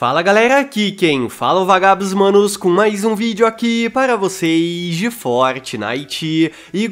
Fala galera, aqui quem fala é o Vagabos Manos com mais um vídeo aqui para vocês de Fortnite. E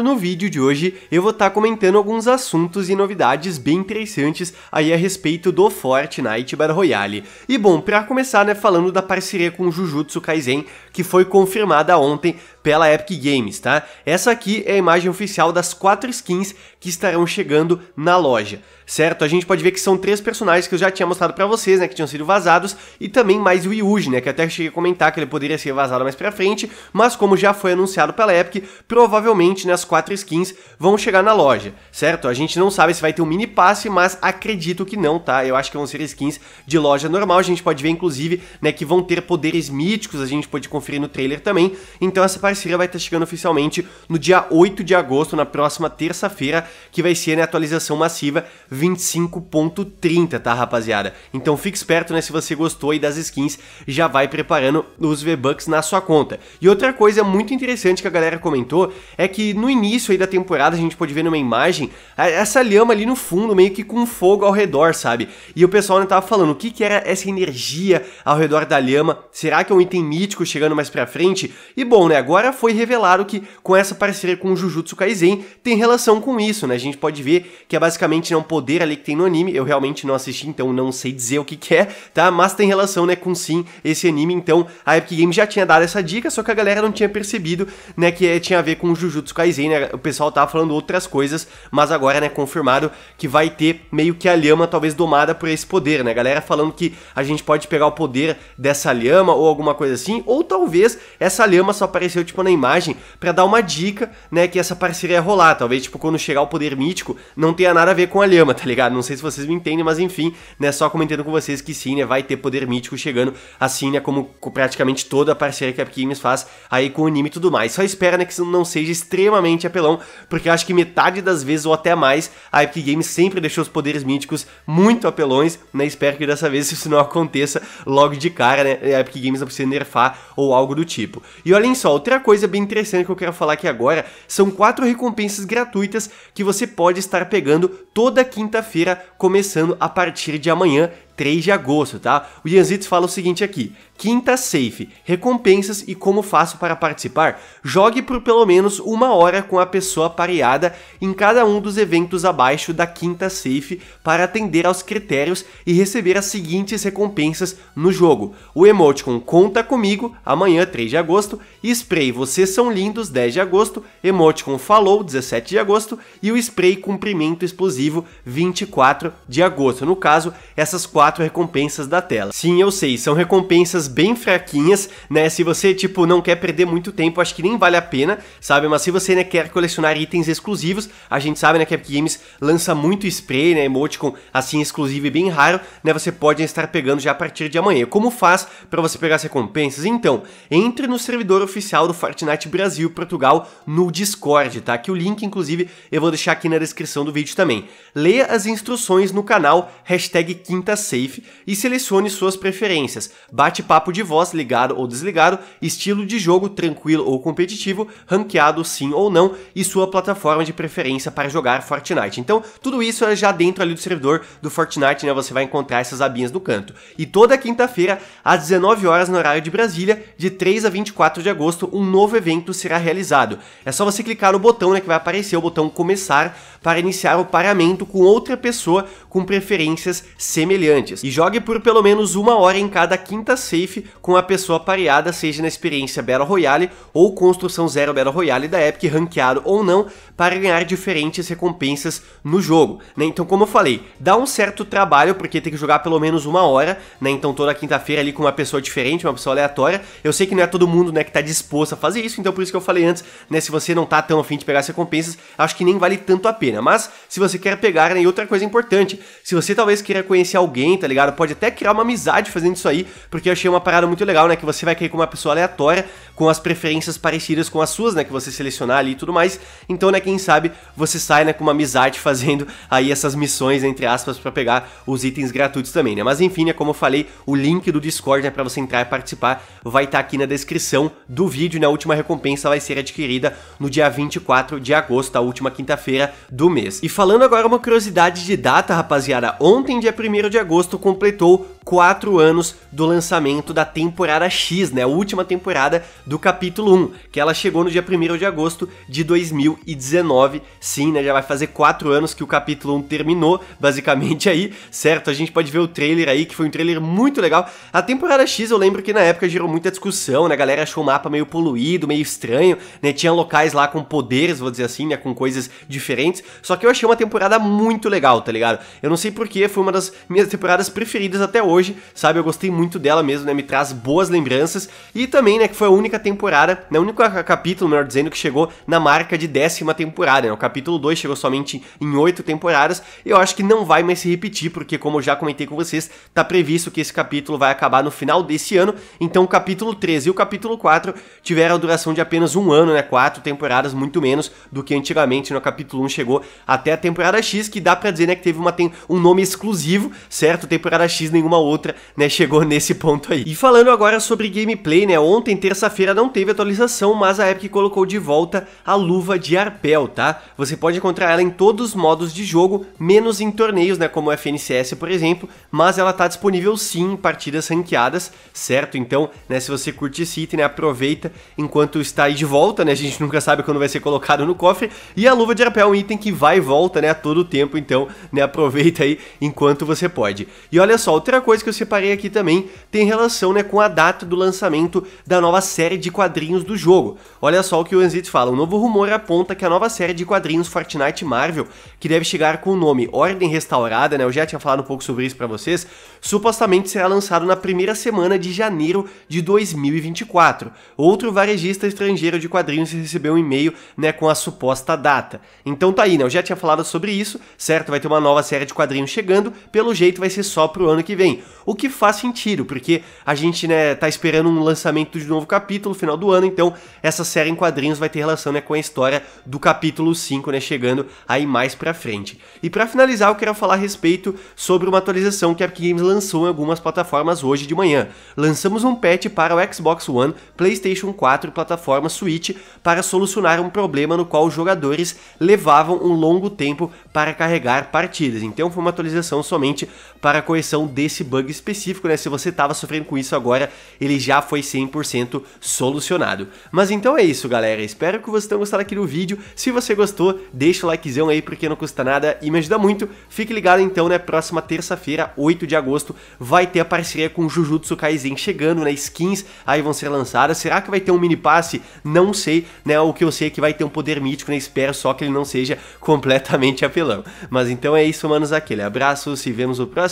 no vídeo de hoje eu vou estar tá comentando alguns assuntos e novidades bem interessantes aí a respeito do Fortnite Battle Royale. E bom, para começar, né, falando da parceria com o Jujutsu Kaisen, que foi confirmada ontem pela Epic Games, tá? Essa aqui é a imagem oficial das quatro skins que estarão chegando na loja, certo? A gente pode ver que são três personagens que eu já tinha mostrado para vocês, né, que tinham sido vazados vazados, e também mais o Yuji, né, que até cheguei a comentar que ele poderia ser vazado mais pra frente, mas como já foi anunciado pela Epic, provavelmente né, as quatro skins vão chegar na loja, certo? A gente não sabe se vai ter um mini passe, mas acredito que não, tá? Eu acho que vão ser skins de loja normal, a gente pode ver inclusive né, que vão ter poderes míticos, a gente pode conferir no trailer também, então essa parceria vai estar tá chegando oficialmente no dia 8 de agosto, na próxima terça-feira, que vai ser né, a atualização massiva 25.30, tá rapaziada? Então fique esperto né, se você você gostou aí das skins, já vai preparando os V-Bucks na sua conta. E outra coisa muito interessante que a galera comentou é que no início aí da temporada a gente pode ver numa imagem essa lhama ali no fundo, meio que com fogo ao redor, sabe? E o pessoal não tava falando o que que era essa energia ao redor da lhama, será que é um item mítico chegando mais pra frente? E bom, né, agora foi revelado que com essa parceria com o Jujutsu Kaisen tem relação com isso, né? A gente pode ver que é basicamente né, um poder ali que tem no anime, eu realmente não assisti, então não sei dizer o que que é, tá? tá? Mas tem relação, né, com sim esse anime, então a Epic Games já tinha dado essa dica, só que a galera não tinha percebido, né, que eh, tinha a ver com Jujutsu Kaisen, né? O pessoal tava falando outras coisas, mas agora, né, confirmado que vai ter meio que a lhama talvez domada por esse poder, né? A galera falando que a gente pode pegar o poder dessa lhama ou alguma coisa assim, ou talvez essa lhama só apareceu tipo na imagem para dar uma dica, né, que essa parceria ia rolar, talvez tipo quando chegar o poder mítico não tenha nada a ver com a lhama, tá ligado? Não sei se vocês me entendem, mas enfim, né, só comentando com vocês que sim, né, vai ter poder mítico chegando assim, né? Como praticamente toda a parceria que a Epic Games faz aí com o anime e tudo mais. Só espera, né, que isso não seja extremamente apelão, porque eu acho que metade das vezes ou até mais a Epic Games sempre deixou os poderes míticos muito apelões, né? Espero que dessa vez isso não aconteça logo de cara, né? A Epic Games não precisa nerfar ou algo do tipo. E olhem só, outra coisa bem interessante que eu quero falar aqui agora são quatro recompensas gratuitas que você pode estar pegando toda quinta-feira, começando a partir de amanhã, 3 de agosto, tá? O Yazitz fala o seguinte aqui: Quinta Safe, recompensas e como faço para participar? Jogue por pelo menos uma hora com a pessoa pareada em cada um dos eventos abaixo da Quinta Safe para atender aos critérios e receber as seguintes recompensas no jogo. O emoticon Conta Comigo, amanhã 3 de agosto, Spray Vocês São Lindos, 10 de agosto, emoticon Falou, 17 de agosto e o Spray Cumprimento Explosivo, 24 de agosto. No caso, essas quatro quatro recompensas da tela. Sim, eu sei, são recompensas bem fraquinhas, né? Se você, tipo, não quer perder muito tempo, acho que nem vale a pena, sabe? Mas se você né, quer colecionar itens exclusivos, a gente sabe, né, que a Epic Games lança muito spray, né, emoticon assim exclusivo e bem raro, né? Você pode estar pegando já a partir de amanhã. Como faz para você pegar as recompensas? Então, entre no servidor oficial do Fortnite Brasil Portugal no Discord, tá? Que o link, inclusive, eu vou deixar aqui na descrição do vídeo também. Leia as instruções no canal, hashtag quinta Safe e selecione suas preferências. Bate-papo de voz, ligado ou desligado, estilo de jogo, tranquilo ou competitivo, ranqueado sim ou não, e sua plataforma de preferência para jogar Fortnite. Então, tudo isso é já dentro ali do servidor do Fortnite, né? Você vai encontrar essas abinhas do canto. E toda quinta-feira, às 19 horas no horário de Brasília, de 3 a 24 de agosto, um novo evento será realizado. É só você clicar no botão, né, que vai aparecer o botão começar para iniciar o paramento com outra pessoa com preferências semelhantes e jogue por pelo menos uma hora em cada quinta safe com a pessoa pareada, seja na experiência Battle Royale ou construção zero Battle Royale da Epic, ranqueado ou não, para ganhar diferentes recompensas no jogo. Né? Então, como eu falei, dá um certo trabalho, porque tem que jogar pelo menos uma hora, né? então toda quinta-feira ali com uma pessoa diferente, uma pessoa aleatória. Eu sei que não é todo mundo né, que está disposto a fazer isso, então por isso que eu falei antes, né, se você não está tão afim de pegar as recompensas, acho que nem vale tanto a pena. Mas, se você quer pegar, né, e outra coisa importante, se você talvez queira conhecer alguém, alguém, tá ligado? Pode até criar uma amizade fazendo isso aí, porque eu achei uma parada muito legal, né? Que você vai cair com uma pessoa aleatória, com as preferências parecidas com as suas, né? Que você selecionar ali e tudo mais. Então, né, quem sabe você sai, né, com uma amizade fazendo aí essas missões, entre aspas, para pegar os itens gratuitos também, né? Mas enfim, né, como eu falei, o link do Discord, né, pra você entrar e participar, vai estar tá aqui na descrição do vídeo, né? A última recompensa vai ser adquirida no dia 24 de agosto, a última quinta-feira do mês. E falando agora uma curiosidade de data, rapaziada, ontem, dia 1 de agosto, agosto completou 4 anos do lançamento da temporada X, né? A última temporada do capítulo 1, que ela chegou no dia 1 de agosto de 2019. Sim, né? Já vai fazer 4 anos que o capítulo 1 terminou, basicamente aí, certo? A gente pode ver o trailer aí, que foi um trailer muito legal. A temporada X, eu lembro que na época gerou muita discussão, né? A galera achou o mapa meio poluído, meio estranho, né? Tinha locais lá com poderes, vou dizer assim, né? Com coisas diferentes. Só que eu achei uma temporada muito legal, tá ligado? Eu não sei porquê, foi uma das minhas temporadas temporadas preferidas até hoje, sabe? Eu gostei muito dela mesmo, né? Me traz boas lembranças. E também, né, que foi a única temporada, né? O único capítulo, melhor dizendo, que chegou na marca de décima temporada, né? O capítulo 2 chegou somente em oito temporadas. Eu acho que não vai mais se repetir, porque, como eu já comentei com vocês, tá previsto que esse capítulo vai acabar no final desse ano. Então, o capítulo 13 e o capítulo 4 tiveram a duração de apenas um ano, né? Quatro temporadas, muito menos do que antigamente, no né? capítulo 1 chegou até a temporada X, que dá pra dizer, né, que teve uma, tem um nome exclusivo, certo? certo, temporada X nenhuma outra, né, chegou nesse ponto aí. E falando agora sobre gameplay, né, ontem, terça-feira, não teve atualização, mas a Epic colocou de volta a luva de arpel, tá? Você pode encontrar ela em todos os modos de jogo, menos em torneios, né, como o FNCS, por exemplo, mas ela tá disponível sim em partidas ranqueadas, certo? Então, né, se você curte esse item, né, aproveita enquanto está aí de volta, né, a gente nunca sabe quando vai ser colocado no cofre, e a luva de arpel é um item que vai e volta, né, a todo tempo, então, né, aproveita aí enquanto você pode. E olha só, outra coisa que eu separei aqui também tem relação né, com a data do lançamento da nova série de quadrinhos do jogo. Olha só o que o Anzit fala, um novo rumor aponta que a nova série de quadrinhos Fortnite Marvel, que deve chegar com o nome Ordem Restaurada, né, eu já tinha falado um pouco sobre isso para vocês, supostamente será lançado na primeira semana de janeiro de 2024. Outro varejista estrangeiro de quadrinhos recebeu um e-mail né, com a suposta data. Então tá aí, né, eu já tinha falado sobre isso, certo? Vai ter uma nova série de quadrinhos chegando, pelo jeito vai esse só pro ano que vem. O que faz sentido, porque a gente, né, tá esperando um lançamento de novo capítulo, final do ano, então essa série em quadrinhos vai ter relação, né, com a história do capítulo 5, né, chegando aí mais pra frente. E para finalizar, eu quero falar a respeito sobre uma atualização que a Epic Games lançou em algumas plataformas hoje de manhã. Lançamos um patch para o Xbox One, PlayStation 4 e plataforma Switch para solucionar um problema no qual os jogadores levavam um longo tempo para carregar partidas. Então foi uma atualização somente para a correção desse bug específico, né? Se você estava sofrendo com isso agora, ele já foi 100% solucionado. Mas então é isso, galera. Espero que vocês tenham gostado aqui do vídeo. Se você gostou, deixa o likezão aí, porque não custa nada e me ajuda muito. Fique ligado então, né? Próxima terça-feira, 8 de agosto, vai ter a parceria com Jujutsu Kaisen chegando, né? Skins aí vão ser lançadas. Será que vai ter um mini passe? Não sei, né? O que eu sei é que vai ter um poder mítico, né? Espero só que ele não seja completamente apelão. Mas então é isso, manos. Aquele abraço, se vemos no próximo